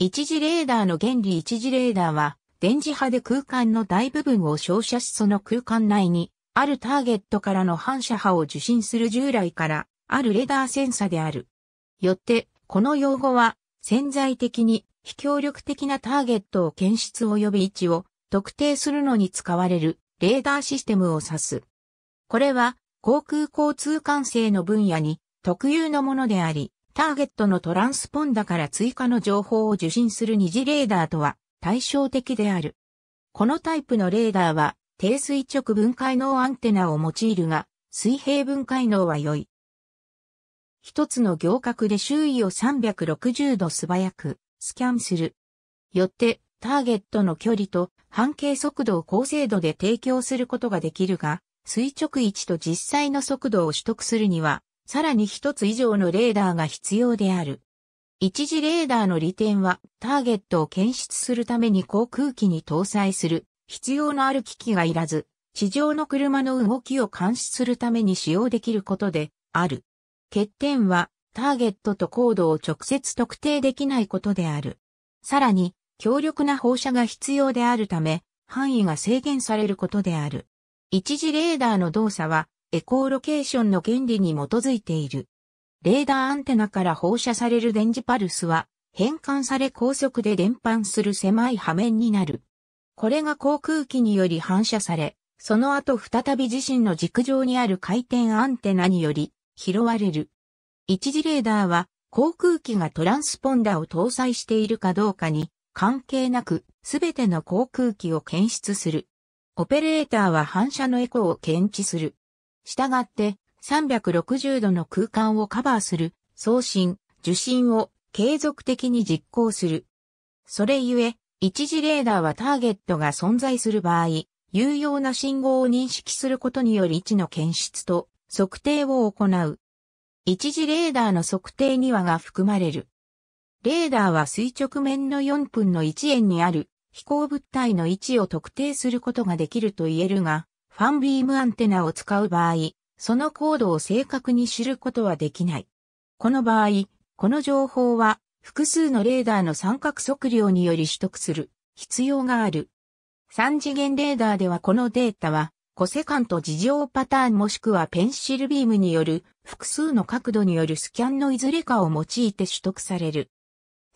一次レーダーの原理一次レーダーは、電磁波で空間の大部分を照射しその空間内に、あるターゲットからの反射波を受信する従来から、あるレーダーセンサである。よって、この用語は、潜在的に非協力的なターゲットを検出及び位置を特定するのに使われるレーダーシステムを指す。これは、航空交通管制の分野に特有のものであり、ターゲットのトランスポンダから追加の情報を受信する二次レーダーとは対照的である。このタイプのレーダーは低垂直分解能アンテナを用いるが、水平分解能は良い。一つの行角で周囲を360度素早くスキャンする。よって、ターゲットの距離と半径速度を高精度で提供することができるが、垂直位置と実際の速度を取得するには、さらに一つ以上のレーダーが必要である。一次レーダーの利点は、ターゲットを検出するために航空機に搭載する必要のある機器がいらず、地上の車の動きを監視するために使用できることである。欠点は、ターゲットと高度を直接特定できないことである。さらに、強力な放射が必要であるため、範囲が制限されることである。一次レーダーの動作は、エコーロケーションの原理に基づいている。レーダーアンテナから放射される電磁パルスは変換され高速で伝播する狭い波面になる。これが航空機により反射され、その後再び自身の軸上にある回転アンテナにより拾われる。一次レーダーは航空機がトランスポンダを搭載しているかどうかに関係なくすべての航空機を検出する。オペレーターは反射のエコーを検知する。従って、360度の空間をカバーする、送信、受信を継続的に実行する。それゆえ、一時レーダーはターゲットが存在する場合、有用な信号を認識することにより位置の検出と測定を行う。一時レーダーの測定にはが含まれる。レーダーは垂直面の4分の1円にある飛行物体の位置を特定することができると言えるが、ファンビームアンテナを使う場合、そのコードを正確に知ることはできない。この場合、この情報は複数のレーダーの三角測量により取得する必要がある。三次元レーダーではこのデータは、コセカント事情パターンもしくはペンシルビームによる複数の角度によるスキャンのいずれかを用いて取得される。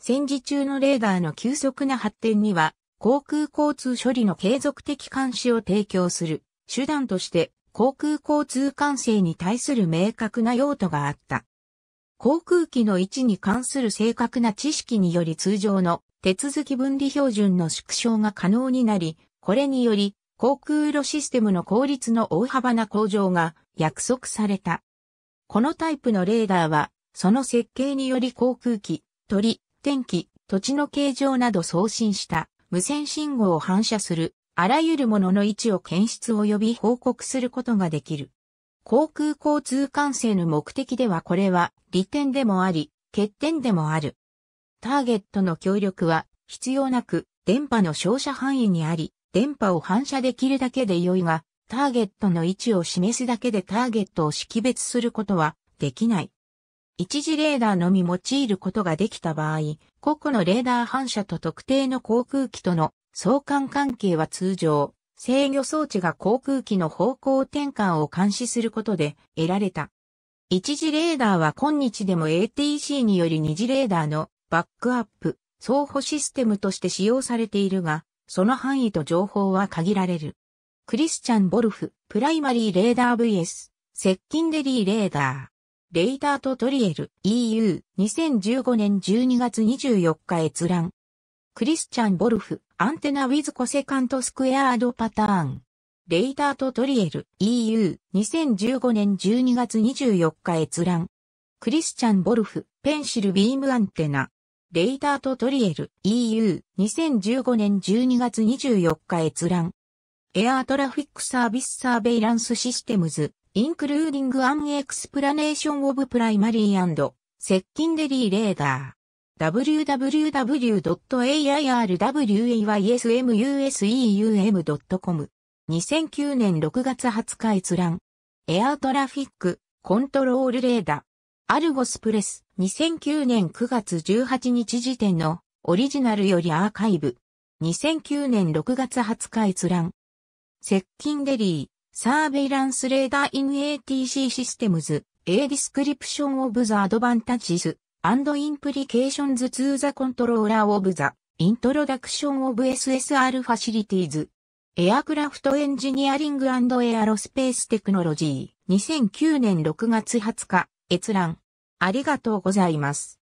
戦時中のレーダーの急速な発展には、航空交通処理の継続的監視を提供する手段として航空交通管制に対する明確な用途があった。航空機の位置に関する正確な知識により通常の手続き分離標準の縮小が可能になり、これにより航空路システムの効率の大幅な向上が約束された。このタイプのレーダーは、その設計により航空機、鳥、天気、土地の形状など送信した無線信号を反射するあらゆるものの位置を検出及び報告することができる。航空交通管制の目的ではこれは利点でもあり、欠点でもある。ターゲットの協力は必要なく電波の照射範囲にあり、電波を反射できるだけで良いが、ターゲットの位置を示すだけでターゲットを識別することはできない。一時レーダーのみ用いることができた場合、個々のレーダー反射と特定の航空機との相関関係は通常、制御装置が航空機の方向転換を監視することで得られた。一次レーダーは今日でも ATC により二次レーダーのバックアップ、相補システムとして使用されているが、その範囲と情報は限られる。クリスチャン・ボルフ、プライマリーレーダー VS、接近デリーレーダー。レーダーとトリエル EU2015 年12月24日閲覧。クリスチャン・ボルフ、アンテナウィズコセカントスクエアードパターン。レイターとトリエル EU 2015年12月24日閲覧。クリスチャン・ボルフ、ペンシルビームアンテナ。レイターとトリエル EU 2015年12月24日閲覧。エアートラフィックサービスサーベイランスシステムズ、インクルーディングアンエクスプラネーションオブプライマリー接近デリーレーダー。www.airwayseum.com。2009年6月20日閲覧。エアトラフィック、コントロールレーダ。ー。アルゴスプレス、2009年9月18日時点のオリジナルよりアーカイブ。2009年6月20日閲覧。接近デリー、サーベイランスレーダーイン ATC システムズ、A Description of the Advantages and implications to the controller of the introduction of SSR facilities. エアクラフトエンジニアリングエアロスペーステクノロジー2009年6月20日閲覧ありがとうございます。